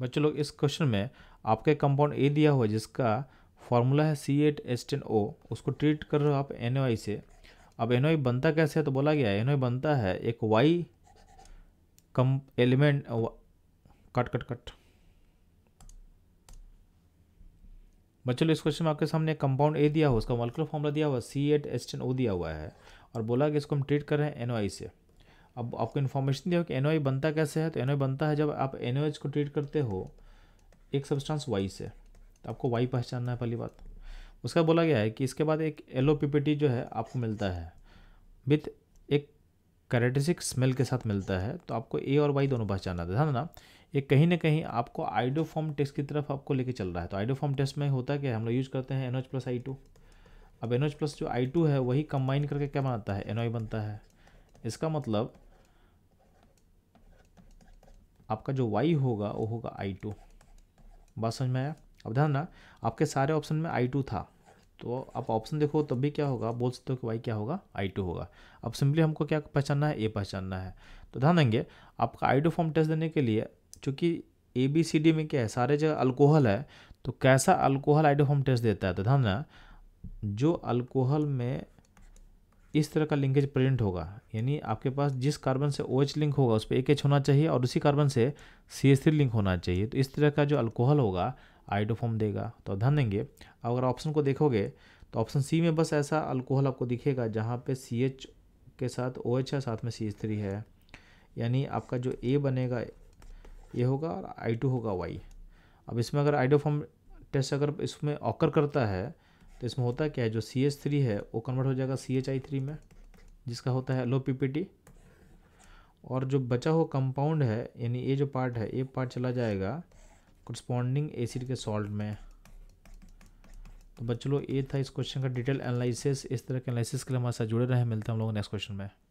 बच्चों लोग इस क्वेश्चन में आपका कंपाउंड ए दिया हुआ जिसका फॉर्मूला है C eight S ten O उसको ट्रीट कर रहे हो आप एन से अब एन बनता कैसे है तो बोला गया एन बनता है एक वाई कम एलिमेंट कट कट कट बच्चों इस क्वेश्चन में आपके सामने कंपाउंड ए दिया हुआ उसका मॉलिकुलर फॉर्मूला दिया हुआ C eight S ten O दिया हुआ है और बोला कि इसको हम ट्रीट कर रहे हैं एन से अब आपको इन्फॉर्मेशन दिया कि एन बनता कैसे है तो एन बनता है जब आप एन को ट्रीट करते हो एक सब्सटेंस वाई से तो आपको वाई पहचानना है पहली बात उसका बोला गया है कि इसके बाद एक एलो पीपीटी जो है आपको मिलता है विथ एक करेटिसिक स्मेल के साथ मिलता है तो आपको ए और वाई दोनों पहचानना था ना ये कहीं ना कहीं आपको आइडोफॉर्म टेस्ट की तरफ आपको लेके चल रहा है तो आइडोफॉर्म टेस्ट में होता क्या है हम लोग यूज़ करते हैं N H plus I two अब एन एच प्लस जो आई टू है वही कंबाइन करके क्या बनाता है एन बनता है इसका मतलब आपका जो वाई होगा वो होगा आई टू बात समझ में आया अब ध्यान ना आपके सारे ऑप्शन में आई टू था तो आप ऑप्शन देखो तब भी क्या होगा बोल सकते हो कि वाई क्या होगा आई टू होगा अब सिंपली हमको क्या पहचानना है ए पहचानना है तो ध्यान देंगे आपका आई टू फॉर्म टेस्ट देने के लिए चूँकि ए बी सी डी में क्या है सारे जगह अल्कोहल है तो कैसा अल्कोहल आइडोफॉर्म टेस्ट देता है तो ध्यान देना जो अल्कोहल में इस तरह का लिंकेज प्रेजेंट होगा यानी आपके पास जिस कार्बन से ओ OH लिंक होगा उस पर एक एच होना चाहिए और उसी कार्बन से सी एस थ्री लिंक होना चाहिए तो इस तरह का जो अल्कोहल होगा आइडोफॉर्म देगा तो ध्यान देंगे अगर ऑप्शन को देखोगे तो ऑप्शन सी में बस ऐसा अल्कोहल आपको दिखेगा जहाँ पे सी एच के साथ ओ OH है साथ में सी एच थ्री है यानी आपका जो ए बनेगा ये होगा और आई टू होगा वाई अब इसमें अगर आइडोफॉर्म टेस्ट अगर इसमें ऑकर करता है तो इसमें होता क्या है जो सी एच थ्री है वो कन्वर्ट हो जाएगा सी एच आई थ्री में जिसका होता है लो पी पी टी और जो बचा हुआ कंपाउंड है यानी ये जो पार्ट है ये पार्ट चला जाएगा कॉरस्पॉन्डिंग एसिड के सॉल्ट में तो बच्चों लोग ये था इस क्वेश्चन का डिटेल एनालिसिस इस तरह के एनालिसिस के लिए हमारे साथ जुड़े रहे मिलते हैं हम लोग नेक्स्ट क्वेश्चन में